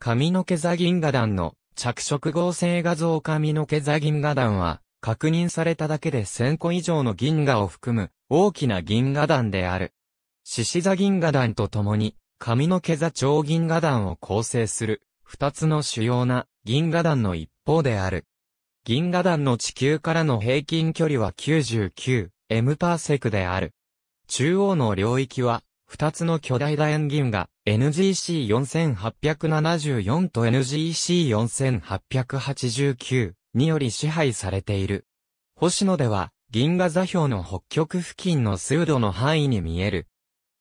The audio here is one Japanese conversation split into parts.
髪の毛座銀河団の着色合成画像髪の毛座銀河団は、確認されただけで1000個以上の銀河を含む大きな銀河団である。獅子座銀河団と共に、髪の毛座超銀河団を構成する、二つの主要な銀河団の一方である。銀河団の地球からの平均距離は 99m パーセクである。中央の領域は二つの巨大楕円銀河、NGC4874 と NGC4889 により支配されている。星野では、銀河座標の北極付近の数度の範囲に見える。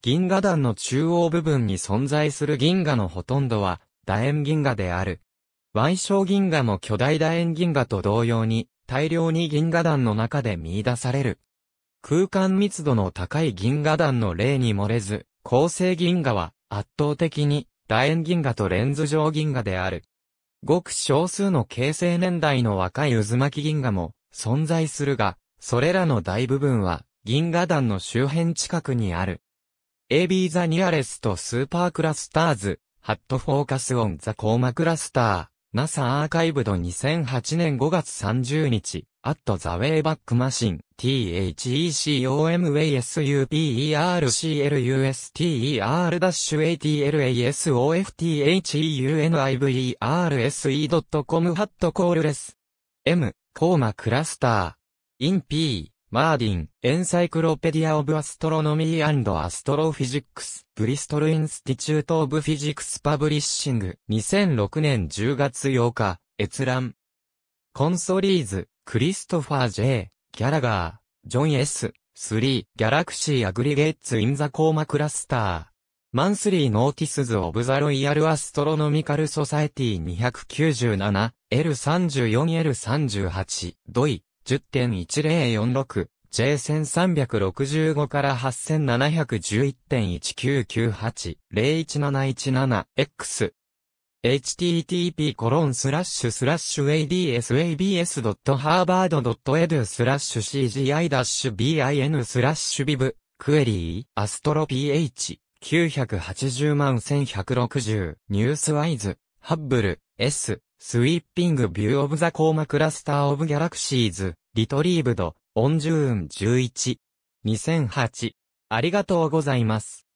銀河団の中央部分に存在する銀河のほとんどは、楕円銀河である。腕小銀河も巨大楕円銀河と同様に、大量に銀河団の中で見出される。空間密度の高い銀河団の例に漏れず、構成銀河は圧倒的に楕円銀河とレンズ状銀河である。ごく少数の形成年代の若い渦巻き銀河も存在するが、それらの大部分は銀河団の周辺近くにある。AB ザニアレスとスーパークラスターズ、ハットフォーカスオンザコーマクラスター。NASA アーカイブド2008年5月30日、アットザウェイバックマシン、t h e c o m a s u p e r c l u s t e r a t l a s o f t h u n i v e r s e c o m ハットコールレス。m, コーマクラスター。in p, マーディン、エンサイクロペディア・オブ・アストロノミー・アストロフィジックス、ブリストル・インスティチュート・オブ・フィジックス・パブリッシング、2006年10月8日、閲覧。コンソリーズ、クリストファー・ J、ギャラガー、ジョン・ S、3、ギャラクシー・アグリゲッツ・イン・ザ・コーマ・クラスター。マンスリー・ノーティスズ・オブ・ザ・ロイヤル・アストロノミカル・ソサエティ 297L34L38 ドイ10.1046、J1365 から8711.1998、0 1 7 1 7 x http adsabs.harvard.edu cgi-bin ス i ックエリーアストロ ph 980万1160ニュースワイズハッブル、S、スウィッピングビューオブザコーマクラスターオブギャラクシーズ、リトリーブド、オンジューン11。2008。ありがとうございます。